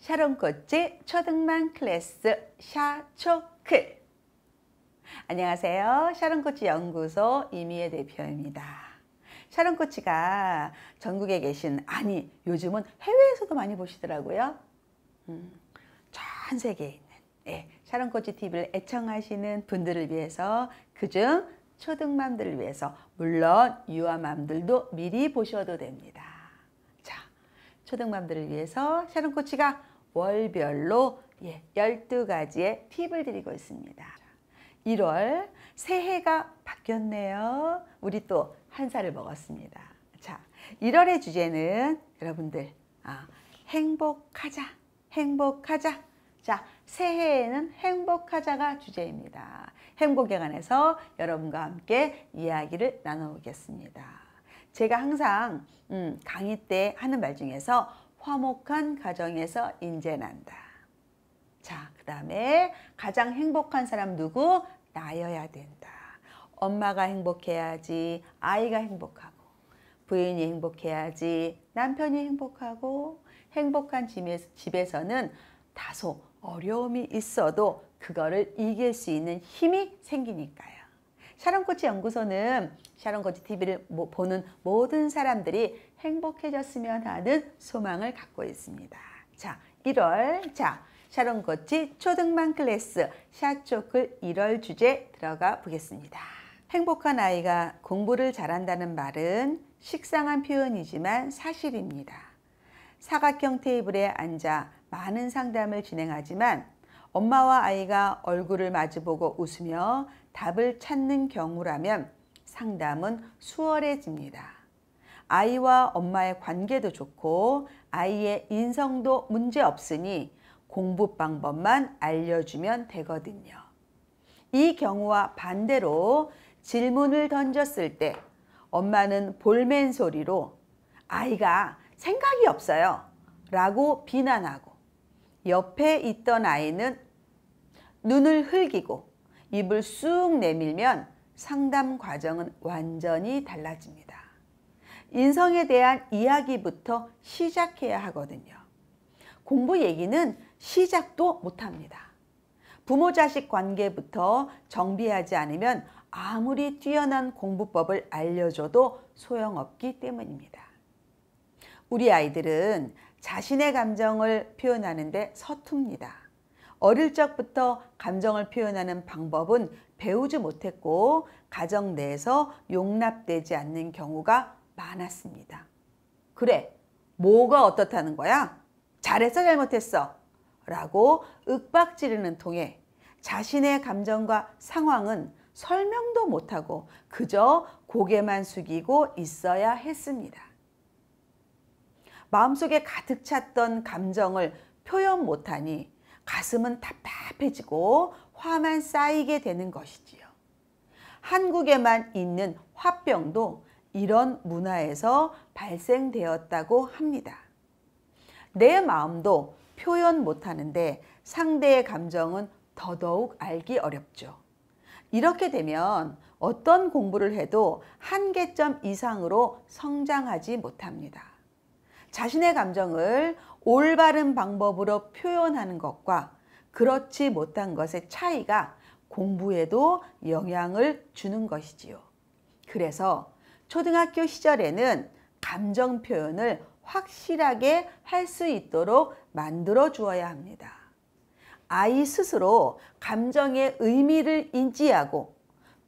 샤론코치 초등반 클래스 샤초크 안녕하세요. 샤론코치 연구소 이미혜 대표입니다. 샤론코치가 전국에 계신 아니 요즘은 해외에서도 많이 보시더라고요. 음, 전 세계에 있는 예, 샤론코치 TV를 애청하시는 분들을 위해서 그중 초등맘들을 위해서 물론 유아맘들도 미리 보셔도 됩니다. 자, 초등맘들을 위해서 샤론코치가 월별로 예, 12가지의 팁을 드리고 있습니다. 1월 새해가 바뀌었네요. 우리 또 한 살을 먹었습니다. 자, 1월의 주제는 여러분들 아, 행복하자, 행복하자. 자, 새해에는 행복하자가 주제입니다. 행복에 관해서 여러분과 함께 이야기를 나눠보겠습니다. 제가 항상 음, 강의 때 하는 말 중에서 화목한 가정에서 인재난다. 자, 그 다음에 가장 행복한 사람 누구? 나여야 된다. 엄마가 행복해야지 아이가 행복하고 부인이 행복해야지 남편이 행복하고 행복한 집에서는 다소 어려움이 있어도 그거를 이길 수 있는 힘이 생기니까요. 샤론코치 연구소는 샤론코치 TV를 보는 모든 사람들이 행복해졌으면 하는 소망을 갖고 있습니다. 자, 1월 자 샤론코치 초등반 클래스 샤초클 1월 주제 들어가 보겠습니다. 행복한 아이가 공부를 잘한다는 말은 식상한 표현이지만 사실입니다. 사각형 테이블에 앉아 많은 상담을 진행하지만 엄마와 아이가 얼굴을 마주보고 웃으며 답을 찾는 경우라면 상담은 수월해집니다. 아이와 엄마의 관계도 좋고 아이의 인성도 문제 없으니 공부 방법만 알려주면 되거든요. 이 경우와 반대로 질문을 던졌을 때 엄마는 볼멘 소리로 아이가 생각이 없어요 라고 비난하고 옆에 있던 아이는 눈을 흘기고 입을 쑥 내밀면 상담 과정은 완전히 달라집니다. 인성에 대한 이야기부터 시작해야 하거든요. 공부 얘기는 시작도 못합니다. 부모 자식 관계부터 정비하지 않으면 아무리 뛰어난 공부법을 알려줘도 소용없기 때문입니다. 우리 아이들은 자신의 감정을 표현하는데 서툽니다. 어릴 적부터 감정을 표현하는 방법은 배우지 못했고 가정 내에서 용납되지 않는 경우가 많았습니다. 그래, 뭐가 어떻다는 거야? 잘했어, 잘못했어? 라고 윽박지르는 통에 자신의 감정과 상황은 설명도 못하고 그저 고개만 숙이고 있어야 했습니다. 마음속에 가득 찼던 감정을 표현 못하니 가슴은 답답해지고 화만 쌓이게 되는 것이지요. 한국에만 있는 화병도 이런 문화에서 발생되었다고 합니다. 내 마음도 표현 못하는데 상대의 감정은 더더욱 알기 어렵죠. 이렇게 되면 어떤 공부를 해도 한계점 이상으로 성장하지 못합니다. 자신의 감정을 올바른 방법으로 표현하는 것과 그렇지 못한 것의 차이가 공부에도 영향을 주는 것이지요. 그래서 초등학교 시절에는 감정 표현을 확실하게 할 수 있도록 만들어 주어야 합니다. 아이 스스로 감정의 의미를 인지하고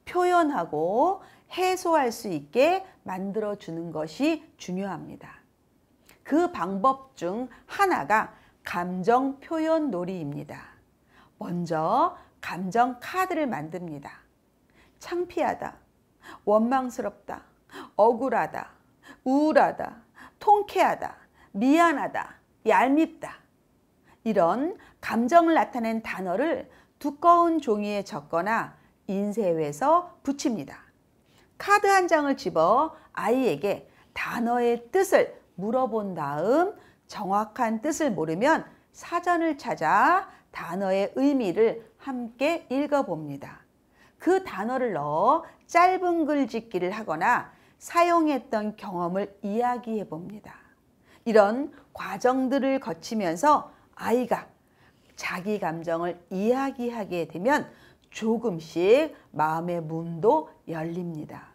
표현하고 해소할 수 있게 만들어 주는 것이 중요합니다. 그 방법 중 하나가 감정 표현 놀이입니다. 먼저 감정 카드를 만듭니다. 창피하다, 원망스럽다, 억울하다, 우울하다, 통쾌하다, 미안하다, 얄밉다. 이런 감정을 나타낸 단어를 두꺼운 종이에 적거나 인쇄해서 붙입니다. 카드 한 장을 집어 아이에게 단어의 뜻을 물어본 다음 정확한 뜻을 모르면 사전을 찾아 단어의 의미를 함께 읽어봅니다. 그 단어를 넣어 짧은 글짓기를 하거나 사용했던 경험을 이야기해 봅니다. 이런 과정들을 거치면서 아이가 자기 감정을 이야기하게 되면 조금씩 마음의 문도 열립니다.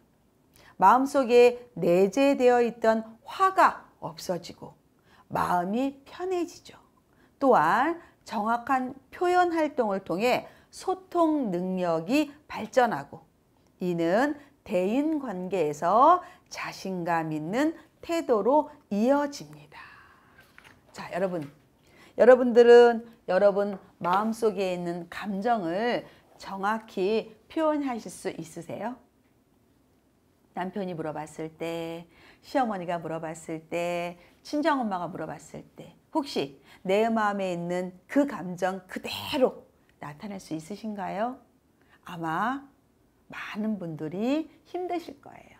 마음속에 내재되어 있던 화가 없어지고 마음이 편해지죠. 또한 정확한 표현 활동을 통해 소통 능력이 발전하고 이는 대인 관계에서 자신감 있는 태도로 이어집니다. 자, 여러분. 여러분들은 여러분 마음속에 있는 감정을 정확히 표현하실 수 있으세요? 남편이 물어봤을 때 시어머니가 물어봤을 때, 친정엄마가 물어봤을 때 혹시 내 마음에 있는 그 감정 그대로 나타낼 수 있으신가요? 아마 많은 분들이 힘드실 거예요.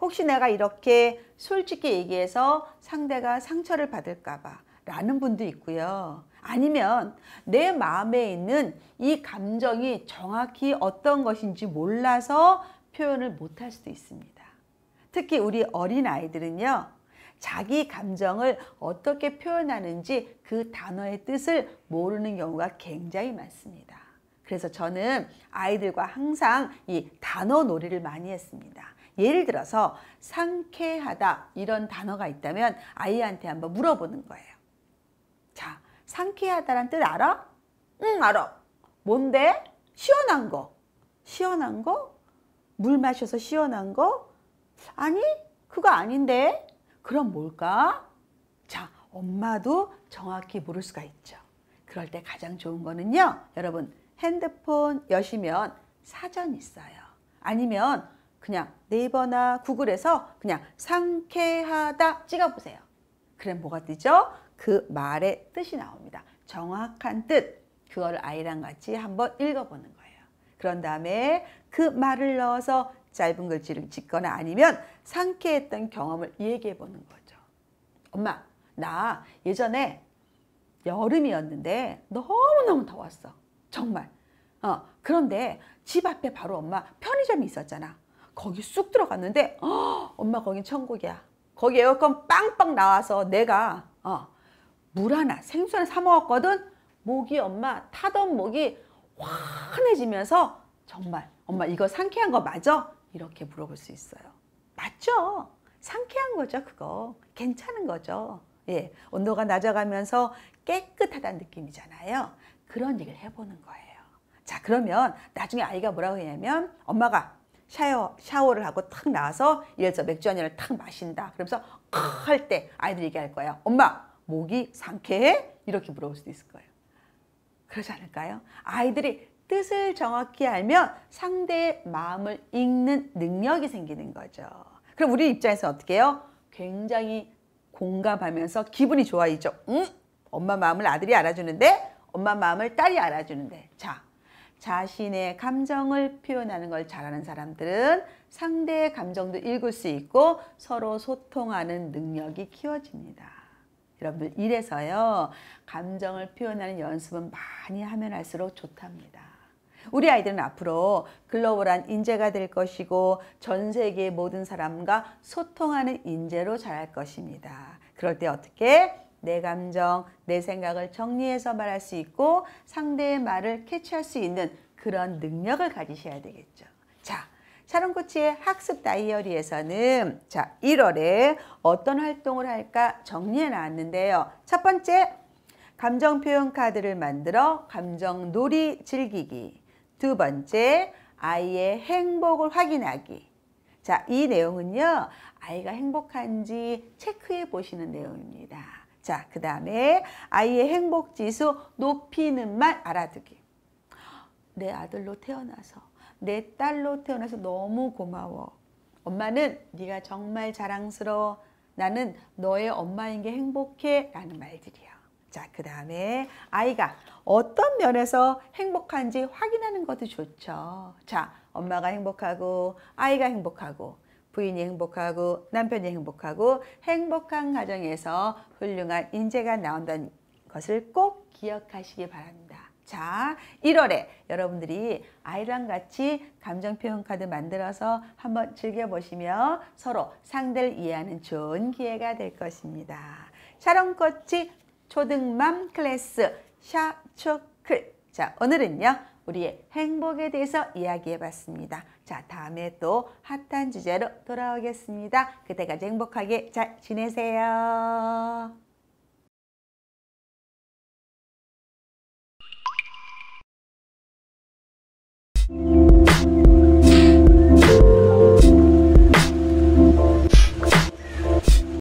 혹시 내가 이렇게 솔직히 얘기해서 상대가 상처를 받을까봐 라는 분도 있고요. 아니면 내 마음에 있는 이 감정이 정확히 어떤 것인지 몰라서 표현을 못할 수도 있습니다. 특히 우리 어린아이들은요. 자기 감정을 어떻게 표현하는지 그 단어의 뜻을 모르는 경우가 굉장히 많습니다. 그래서 저는 아이들과 항상 이 단어 놀이를 많이 했습니다. 예를 들어서 상쾌하다 이런 단어가 있다면 아이한테 한번 물어보는 거예요. 자, 상쾌하다란 뜻 알아? 응, 알아. 뭔데? 시원한 거. 시원한 거? 물 마셔서 시원한 거? 아니 그거 아닌데 그럼 뭘까? 자 엄마도 정확히 모를 수가 있죠. 그럴 때 가장 좋은 거는요. 여러분 핸드폰 여시면 사전 있어요. 아니면 그냥 네이버나 구글에서 그냥 상쾌하다 찍어보세요. 그럼 뭐가 뜨죠? 그 말의 뜻이 나옵니다. 정확한 뜻, 그걸 아이랑 같이 한번 읽어보는 거예요. 그런 다음에 그 말을 넣어서 짧은 글씨를 짓거나 아니면 상쾌했던 경험을 얘기해 보는 거죠. 엄마 나 예전에 여름이었는데 너무너무 더웠어. 정말. 어, 그런데 집 앞에 바로 엄마 편의점이 있었잖아. 거기 쑥 들어갔는데 어, 엄마 거긴 천국이야. 거기 에어컨 빵빵 나와서 내가 어, 물 하나 생수 하나 사 먹었거든. 목이 엄마 타던 목이 환해지면서 정말 엄마 이거 상쾌한 거 맞아? 이렇게 물어볼 수 있어요. 맞죠? 상쾌한 거죠, 그거. 괜찮은 거죠. 예, 온도가 낮아가면서 깨끗하다는 느낌이잖아요. 그런 얘기를 해보는 거예요. 자, 그러면 나중에 아이가 뭐라고 했냐면 엄마가 샤워, 샤워를 하고 탁 나와서 예를 들어서 맥주 한 잔을 탁 마신다. 그러면서 할때 아이들 이 얘기할 거예요. 엄마, 목이 상쾌해? 이렇게 물어볼 수도 있을 거예요. 그러지 않을까요? 아이들이 뜻을 정확히 알면 상대의 마음을 읽는 능력이 생기는 거죠. 그럼 우리 입장에서 어떻게 해요? 굉장히 공감하면서 기분이 좋아지죠. 응? 엄마 마음을 아들이 알아주는데 엄마 마음을 딸이 알아주는데 자 자신의 감정을 표현하는 걸 잘하는 사람들은 상대의 감정도 읽을 수 있고 서로 소통하는 능력이 키워집니다. 여러분들 이래서요 감정을 표현하는 연습은 많이 하면 할수록 좋답니다. 우리 아이들은 앞으로 글로벌한 인재가 될 것이고 전세계 모든 사람과 소통하는 인재로 자랄 것입니다. 그럴 때 어떻게 내 감정, 내 생각을 정리해서 말할 수 있고 상대의 말을 캐치할 수 있는 그런 능력을 가지셔야 되겠죠. 자, 샤론코치의 학습 다이어리에서는 자 1월에 어떤 활동을 할까 정리해 놨는데요. 첫 번째, 감정 표현 카드를 만들어 감정 놀이 즐기기. 두 번째, 아이의 행복을 확인하기. 자, 이 내용은요. 아이가 행복한지 체크해 보시는 내용입니다. 자, 그 다음에 아이의 행복지수 높이는 말 알아두기. 내 아들로 태어나서, 내 딸로 태어나서 너무 고마워. 엄마는 네가 정말 자랑스러워. 나는 너의 엄마인 게 행복해. 라는 말들이야. 자, 그 다음에 아이가 어떤 면에서 행복한지 확인하는 것도 좋죠. 자, 엄마가 행복하고 아이가 행복하고 부인이 행복하고 남편이 행복하고 행복한 가정에서 훌륭한 인재가 나온다는 것을 꼭 기억하시기 바랍니다. 자, 1월에 여러분들이 아이랑 같이 감정 표현 카드 만들어서 한번 즐겨보시며 서로 상대를 이해하는 좋은 기회가 될 것입니다. 샤론꽃이 초등맘 클래스 샤초클 자 오늘은요 우리의 행복에 대해서 이야기해 봤습니다 자 다음에 또 핫한 주제로 돌아오겠습니다 그때까지 행복하게 잘 지내세요